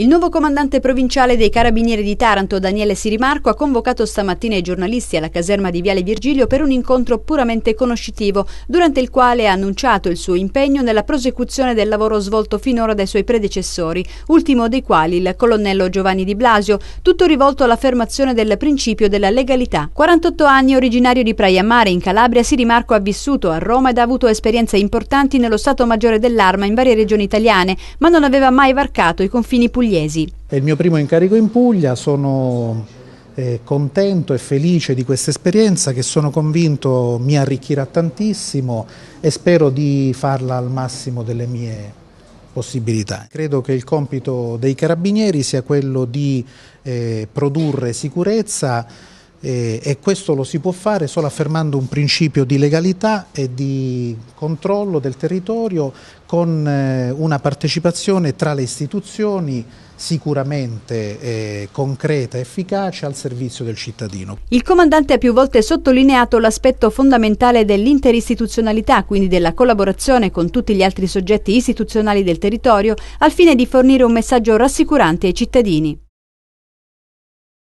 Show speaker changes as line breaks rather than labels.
Il nuovo comandante provinciale dei Carabinieri di Taranto, Daniele Sirimarco, ha convocato stamattina i giornalisti alla caserma di Viale Virgilio per un incontro puramente conoscitivo, durante il quale ha annunciato il suo impegno nella prosecuzione del lavoro svolto finora dai suoi predecessori, ultimo dei quali il colonnello Giovanni Di Blasio, tutto rivolto all'affermazione del principio della legalità. 48 anni originario di Praia Mare in Calabria, Sirimarco ha vissuto a Roma ed ha avuto esperienze importanti nello Stato Maggiore dell'Arma in varie regioni italiane, ma non aveva mai varcato i confini
pugliesi pugliesi. È il mio primo incarico in Puglia, sono eh, contento e felice di questa esperienza che sono convinto mi arricchirà tantissimo e spero di farla al massimo delle mie possibilità. Credo che il compito dei carabinieri sia quello di eh, produrre sicurezza eh, e questo lo si può fare solo affermando un principio di legalità e di controllo del territorio con eh, una partecipazione tra le istituzioni sicuramente eh, concreta e efficace al servizio del cittadino. Il
comandante ha più volte sottolineato l'aspetto fondamentale dell'interistituzionalità, quindi della collaborazione con tutti gli altri soggetti istituzionali del territorio, al fine di fornire un messaggio rassicurante ai cittadini.